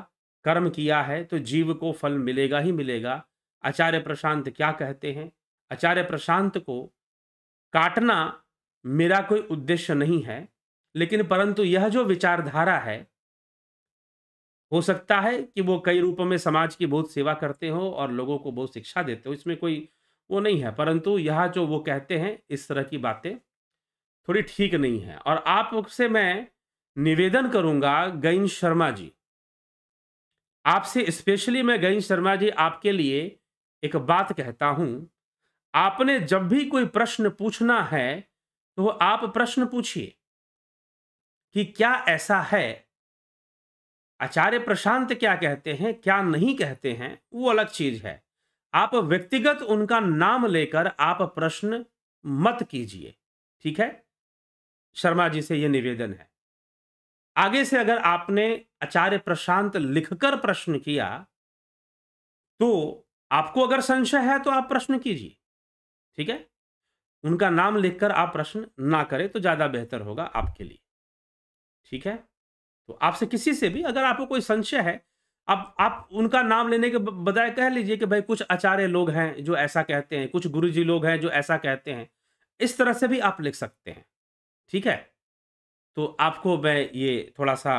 कर्म किया है तो जीव को फल मिलेगा ही मिलेगा आचार्य प्रशांत क्या कहते हैं आचार्य प्रशांत को काटना मेरा कोई उद्देश्य नहीं है लेकिन परंतु यह जो विचारधारा है हो सकता है कि वो कई रूपों में समाज की बहुत सेवा करते हो और लोगों को बहुत शिक्षा देते हो इसमें कोई वो नहीं है परंतु यह जो वो कहते हैं इस तरह की बातें थोड़ी ठीक नहीं है और आपसे मैं निवेदन करूंगा गैन शर्मा जी आपसे स्पेशली मैं गैन शर्मा जी आपके लिए एक बात कहता हूं आपने जब भी कोई प्रश्न पूछना है तो आप प्रश्न पूछिए कि क्या ऐसा है आचार्य प्रशांत क्या कहते हैं क्या नहीं कहते हैं वो अलग चीज है आप व्यक्तिगत उनका नाम लेकर आप प्रश्न मत कीजिए ठीक है शर्मा जी से ये निवेदन है आगे से अगर आपने आचार्य प्रशांत लिखकर प्रश्न किया तो आपको अगर संशय है तो आप प्रश्न कीजिए ठीक है उनका नाम लिखकर आप प्रश्न ना करें तो ज़्यादा बेहतर होगा आपके लिए ठीक है तो आपसे किसी से भी अगर आपको कोई संशय है आप आप उनका नाम लेने के बजाय कह लीजिए कि भाई कुछ आचार्य लोग हैं जो ऐसा कहते हैं कुछ गुरुजी लोग हैं जो ऐसा कहते हैं इस तरह से भी आप लिख सकते हैं ठीक है तो आपको मैं ये थोड़ा सा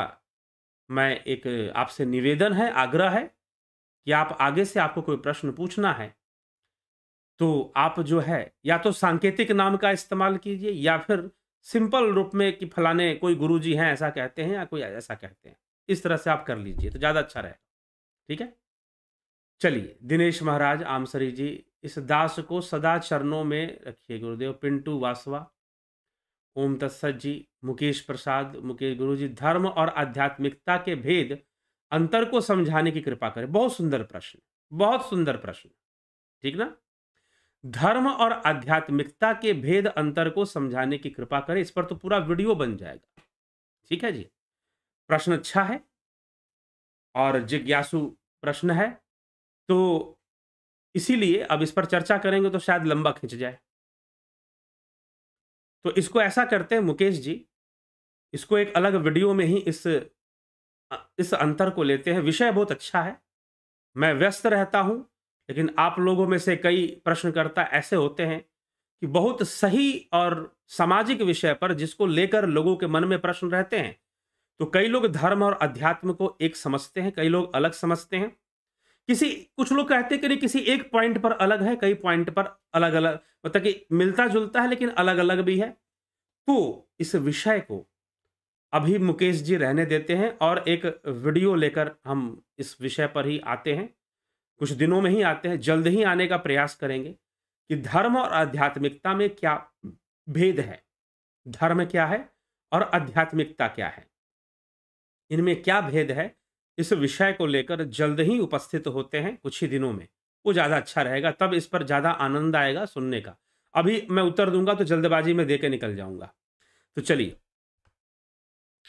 मैं एक आपसे निवेदन है आग्रह है कि आप आगे से आपको कोई प्रश्न पूछना है तो आप जो है या तो सांकेतिक नाम का इस्तेमाल कीजिए या फिर सिंपल रूप में कि फलाने कोई गुरु जी हैं ऐसा कहते हैं या कोई ऐसा कहते हैं इस तरह से आप कर लीजिए तो ज़्यादा अच्छा रहेगा ठीक है चलिए दिनेश महाराज आमसरी जी इस दास को सदा चरणों में रखिए गुरुदेव पिंटू वासवा ओम तत्सत जी मुकेश प्रसाद मुकेश गुरु जी धर्म और आध्यात्मिकता के भेद अंतर को समझाने की कृपा करें बहुत सुंदर प्रश्न बहुत सुंदर प्रश्न ठीक ना धर्म और आध्यात्मिकता के भेद अंतर को समझाने की कृपा करें इस पर तो पूरा वीडियो बन जाएगा ठीक है जी प्रश्न अच्छा है और जिज्ञासु प्रश्न है तो इसीलिए अब इस पर चर्चा करेंगे तो शायद लंबा खिंच जाए तो इसको ऐसा करते हैं मुकेश जी इसको एक अलग वीडियो में ही इस इस अंतर को लेते हैं विषय बहुत अच्छा है मैं व्यस्त रहता हूँ लेकिन आप लोगों में से कई प्रश्नकर्ता ऐसे होते हैं कि बहुत सही और सामाजिक विषय पर जिसको लेकर लोगों के मन में प्रश्न रहते हैं तो कई लोग धर्म और अध्यात्म को एक समझते हैं कई लोग अलग समझते हैं किसी कुछ लोग कहते कि नहीं किसी एक पॉइंट पर अलग है कई पॉइंट पर अलग अलग मतलब कि मिलता जुलता है लेकिन अलग अलग भी है तो इस विषय को अभी मुकेश जी रहने देते हैं और एक वीडियो लेकर हम इस विषय पर ही आते हैं कुछ दिनों में ही आते हैं जल्द ही आने का प्रयास करेंगे कि धर्म और आध्यात्मिकता में क्या भेद है धर्म क्या है और आध्यात्मिकता क्या है इनमें क्या भेद है इस विषय को लेकर जल्द ही उपस्थित होते हैं कुछ ही दिनों में वो ज़्यादा अच्छा रहेगा तब इस पर ज़्यादा आनंद आएगा सुनने का अभी मैं उत्तर दूंगा तो जल्दबाजी में दे के निकल जाऊंगा तो चलिए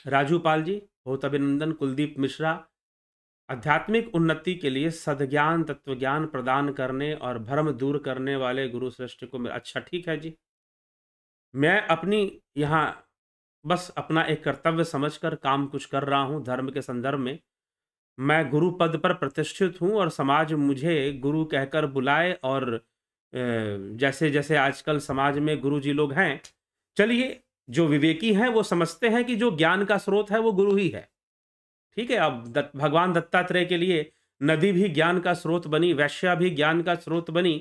राजू पाल जी बहुत अभिनंदन कुलदीप मिश्रा आध्यात्मिक उन्नति के लिए सदज्ञान ज्ञान प्रदान करने और भ्रम दूर करने वाले गुरु श्रेष्ठ को मेरा अच्छा ठीक है जी मैं अपनी यहाँ बस अपना एक कर्तव्य समझकर काम कुछ कर रहा हूँ धर्म के संदर्भ में मैं गुरु पद पर प्रतिष्ठित हूँ और समाज मुझे गुरु कहकर बुलाए और जैसे जैसे आजकल समाज में गुरु जी लोग हैं चलिए जो विवेकी हैं वो समझते हैं कि जो ज्ञान का स्रोत है वो गुरु ही है ठीक है अब दत, भगवान दत्तात्रेय के लिए नदी भी ज्ञान का स्रोत बनी वैश्या भी ज्ञान का स्रोत बनी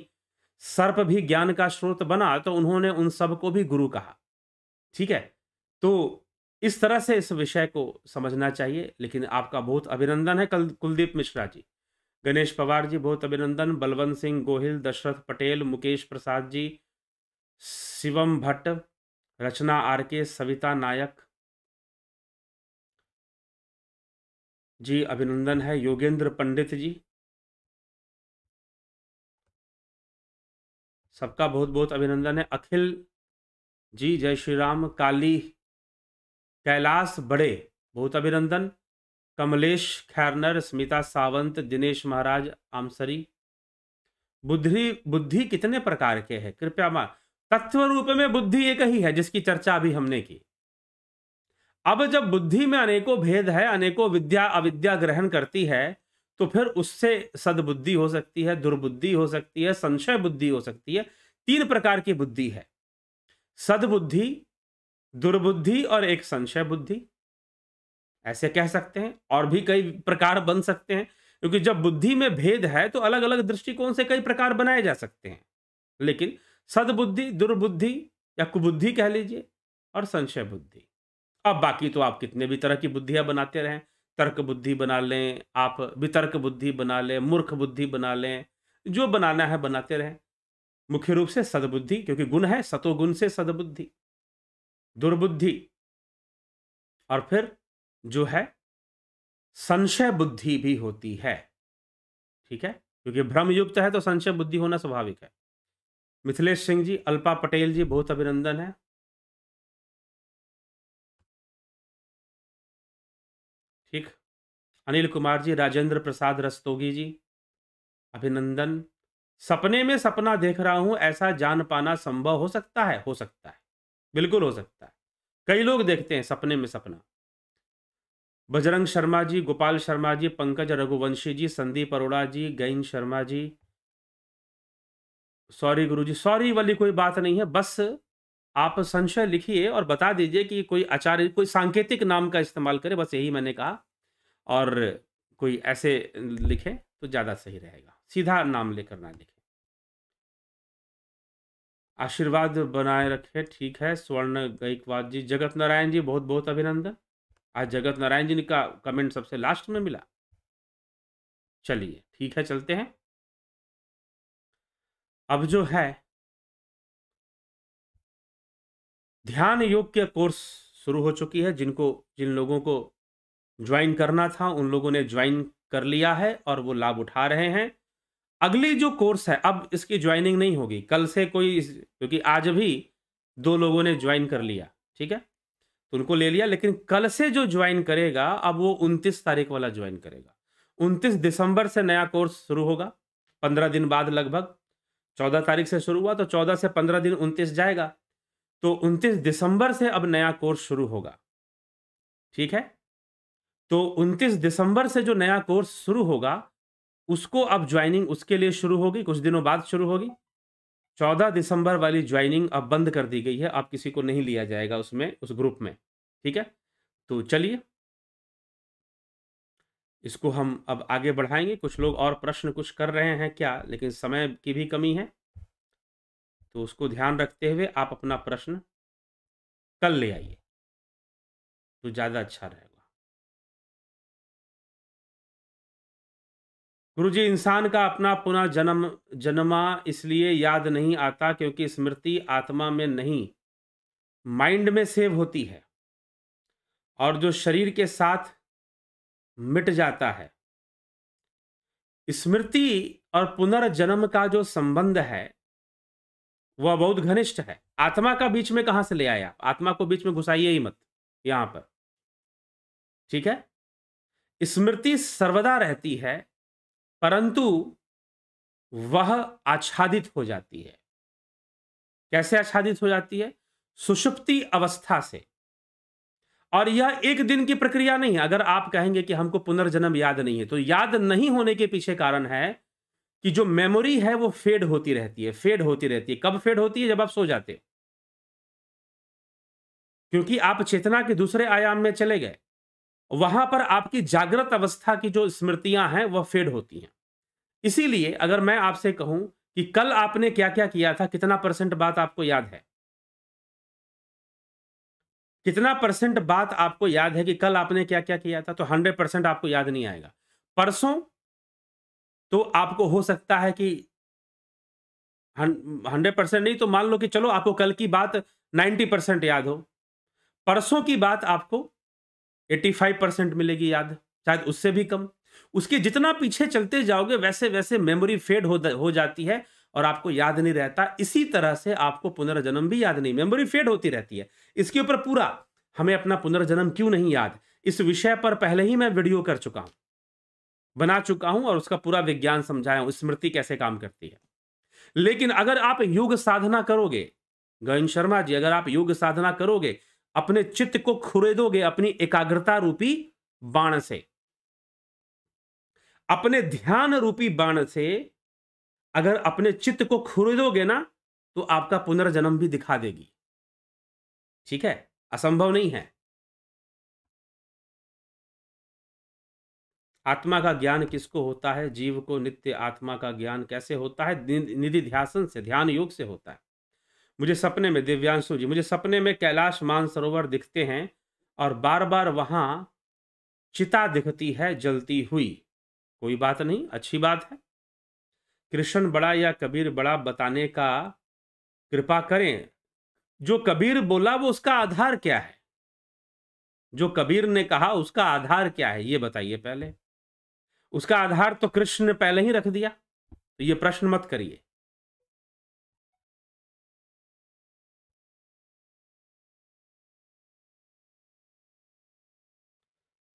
सर्प भी ज्ञान का स्रोत बना तो उन्होंने उन सब को भी गुरु कहा ठीक है तो इस तरह से इस विषय को समझना चाहिए लेकिन आपका बहुत अभिनंदन है कल कुलदीप मिश्रा जी गणेश पवार जी बहुत अभिनंदन बलवंत सिंह गोहिल दशरथ पटेल मुकेश प्रसाद जी शिवम भट्ट रचना आर के सविता नायक जी अभिनंदन है योगेंद्र पंडित जी सबका बहुत बहुत अभिनंदन है अखिल जी जय श्री राम काली कैलाश बड़े बहुत अभिनंदन कमलेश खैरनर स्मिता सावंत दिनेश महाराज आमसरी बुद्धि बुद्धि कितने प्रकार के हैं कृपया मां तत्व रूप में बुद्धि एक ही है जिसकी चर्चा अभी हमने की अब जब बुद्धि में अनेकों भेद है अनेकों विद्या अविद्या ग्रहण करती है तो फिर उससे सदबुद्धि हो सकती है दुर्बुद्धि हो सकती है संशय बुद्धि हो सकती है तीन प्रकार की बुद्धि है सदबुद्धि दुर्बुद्धि और एक संशय बुद्धि ऐसे कह सकते हैं और भी कई प्रकार बन सकते हैं क्योंकि जब बुद्धि में भेद है तो अलग अलग दृष्टिकोण से कई प्रकार बनाए जा सकते हैं लेकिन सदबुद्धि दुर्बुद्धि या कुबुद्धि कह लीजिए और संशय बुद्धि अब बाकी तो आप कितने भी तरह की बुद्धियां बनाते रहें तर्क बुद्धि बना लें आप वितर्क बुद्धि बना लें मूर्ख बुद्धि बना लें जो बनाना है बनाते रहें मुख्य रूप से सदबुद्धि क्योंकि गुण है सतोगुण से सदबुद्धि दुर्बुद्धि और फिर जो है संशय बुद्धि भी होती है ठीक है क्योंकि भ्रम युक्त है तो संशय बुद्धि होना स्वाभाविक है मिथिलेश सिंह जी अल्पा पटेल जी बहुत अभिनंदन है ठीक अनिल कुमार जी राजेंद्र प्रसाद रस्तोगी जी अभिनंदन सपने में सपना देख रहा हूं ऐसा जान पाना संभव हो सकता है हो सकता है बिल्कुल हो सकता है कई लोग देखते हैं सपने में सपना बजरंग शर्मा जी गोपाल शर्मा जी पंकज रघुवंशी जी संदीप अरोड़ा जी गैन शर्मा जी सॉरी गुरु जी सॉरी वाली कोई बात नहीं है बस आप संशय लिखिए और बता दीजिए कि कोई आचार्य कोई सांकेतिक नाम का इस्तेमाल करे बस यही मैंने कहा और कोई ऐसे लिखे तो ज़्यादा सही रहेगा सीधा नाम लेकर ना लिखे आशीर्वाद बनाए रखे ठीक है स्वर्ण गायकवाद जी जगत नारायण जी बहुत बहुत अभिनंदन आज जगत नारायण जी का कमेंट सबसे लास्ट में मिला चलिए ठीक है चलते हैं अब जो है ध्यान योग के कोर्स शुरू हो चुकी है जिनको जिन लोगों को ज्वाइन करना था उन लोगों ने ज्वाइन कर लिया है और वो लाभ उठा रहे हैं अगले जो कोर्स है अब इसकी ज्वाइनिंग नहीं होगी कल से कोई क्योंकि आज भी दो लोगों ने ज्वाइन कर लिया ठीक है तो उनको ले लिया लेकिन कल से जो ज्वाइन करेगा अब वो उनतीस तारीख वाला ज्वाइन करेगा उनतीस दिसंबर से नया कोर्स शुरू होगा पंद्रह दिन बाद लगभग चौदह तारीख से शुरू हुआ तो चौदह से पंद्रह दिन उनतीस जाएगा तो उनतीस दिसंबर से अब नया कोर्स शुरू होगा ठीक है तो 29 दिसंबर से जो नया कोर्स शुरू होगा उसको अब ज्वाइनिंग उसके लिए शुरू होगी कुछ दिनों बाद शुरू होगी चौदह दिसंबर वाली ज्वाइनिंग अब बंद कर दी गई है अब किसी को नहीं लिया जाएगा उसमें उस ग्रुप में ठीक है तो चलिए इसको हम अब आगे बढ़ाएंगे कुछ लोग और प्रश्न कुछ कर रहे हैं क्या लेकिन समय की भी कमी है तो उसको ध्यान रखते हुए आप अपना प्रश्न कल ले आइए तो ज़्यादा अच्छा रहेगा गुरु जी इंसान का अपना पुनः जन्म जन्मा इसलिए याद नहीं आता क्योंकि स्मृति आत्मा में नहीं माइंड में सेव होती है और जो शरीर के साथ मिट जाता है स्मृति और पुनर्जन्म का जो संबंध है वह बहुत घनिष्ठ है आत्मा का बीच में कहां से ले आया आत्मा को बीच में घुसाइए ही मत यहां पर ठीक है स्मृति सर्वदा रहती है परंतु वह आच्छादित हो जाती है कैसे आच्छादित हो जाती है सुषुप्ति अवस्था से और यह एक दिन की प्रक्रिया नहीं है अगर आप कहेंगे कि हमको पुनर्जन्म याद नहीं है तो याद नहीं होने के पीछे कारण है कि जो मेमोरी है वो फेड होती रहती है फेड होती रहती है कब फेड होती है जब आप सो जाते हो क्योंकि आप चेतना के दूसरे आयाम में चले गए वहां पर आपकी जागृत अवस्था की जो स्मृतियां हैं वह फेड होती हैं इसीलिए अगर मैं आपसे कहूं कि कल आपने क्या क्या किया था कितना परसेंट बात आपको याद है कितना परसेंट बात आपको याद है कि कल आपने क्या क्या किया था तो हंड्रेड परसेंट आपको याद नहीं आएगा परसों तो आपको हो सकता है कि हंड्रेड परसेंट नहीं तो मान लो कि चलो आपको कल की बात नाइन्टी परसेंट याद हो परसों की बात आपको एट्टी फाइव परसेंट मिलेगी याद शायद उससे भी कम उसके जितना पीछे चलते जाओगे वैसे वैसे मेमोरी फेड हो, हो जाती है और आपको याद नहीं रहता इसी तरह से आपको पुनर्जन्म भी याद नहीं मेमोरी फेड होती रहती है इसके ऊपर पूरा हमें अपना पुनर्जन्म क्यों नहीं याद इस विषय पर पहले ही मैं वीडियो कर चुका हूं बना चुका हूं और उसका पूरा विज्ञान समझाया हूं स्मृति कैसे काम करती है लेकिन अगर आप योग साधना करोगे गोविंद शर्मा जी अगर आप योग साधना करोगे अपने चित्त को खुरेदोगे अपनी एकाग्रता रूपी बाण से अपने ध्यान रूपी बाण से अगर अपने चित्त को खुरदोगे ना तो आपका पुनर्जन्म भी दिखा देगी ठीक है असंभव नहीं है आत्मा का ज्ञान किसको होता है जीव को नित्य आत्मा का ज्ञान कैसे होता है निधि ध्यासन से ध्यान योग से होता है मुझे सपने में दिव्यांशु जी मुझे सपने में कैलाश मानसरोवर दिखते हैं और बार बार वहाँ चिता दिखती है जलती हुई कोई बात नहीं अच्छी बात है कृष्ण बड़ा या कबीर बड़ा बताने का कृपा करें जो कबीर बोला वो उसका आधार क्या है जो कबीर ने कहा उसका आधार क्या है ये बताइए पहले उसका आधार तो कृष्ण ने पहले ही रख दिया तो ये प्रश्न मत करिए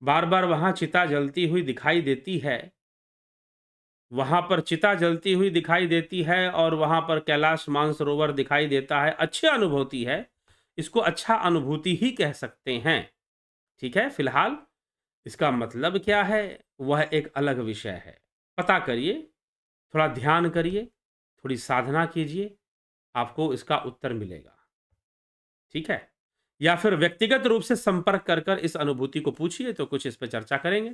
बार बार वहाँ चिता जलती हुई दिखाई देती है वहाँ पर चिता जलती हुई दिखाई देती है और वहाँ पर कैलाश मानसरोवर दिखाई देता है अच्छी अनुभूति है इसको अच्छा अनुभूति ही कह सकते हैं ठीक है फिलहाल इसका मतलब क्या है वह एक अलग विषय है पता करिए थोड़ा ध्यान करिए थोड़ी साधना कीजिए आपको इसका उत्तर मिलेगा ठीक है या फिर व्यक्तिगत रूप से संपर्क कर कर इस अनुभूति को पूछिए तो कुछ इस पर चर्चा करेंगे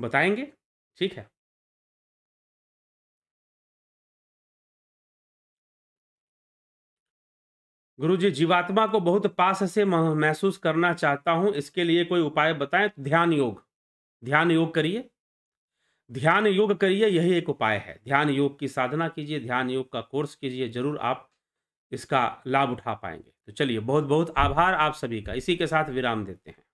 बताएंगे ठीक है गुरु जी जीवात्मा को बहुत पास से महसूस करना चाहता हूं इसके लिए कोई उपाय बताएं ध्यान योग ध्यान योग करिए ध्यान योग करिए यही एक उपाय है ध्यान योग की साधना कीजिए ध्यान योग का कोर्स कीजिए जरूर आप इसका लाभ उठा पाएंगे तो चलिए बहुत बहुत आभार आप सभी का इसी के साथ विराम देते हैं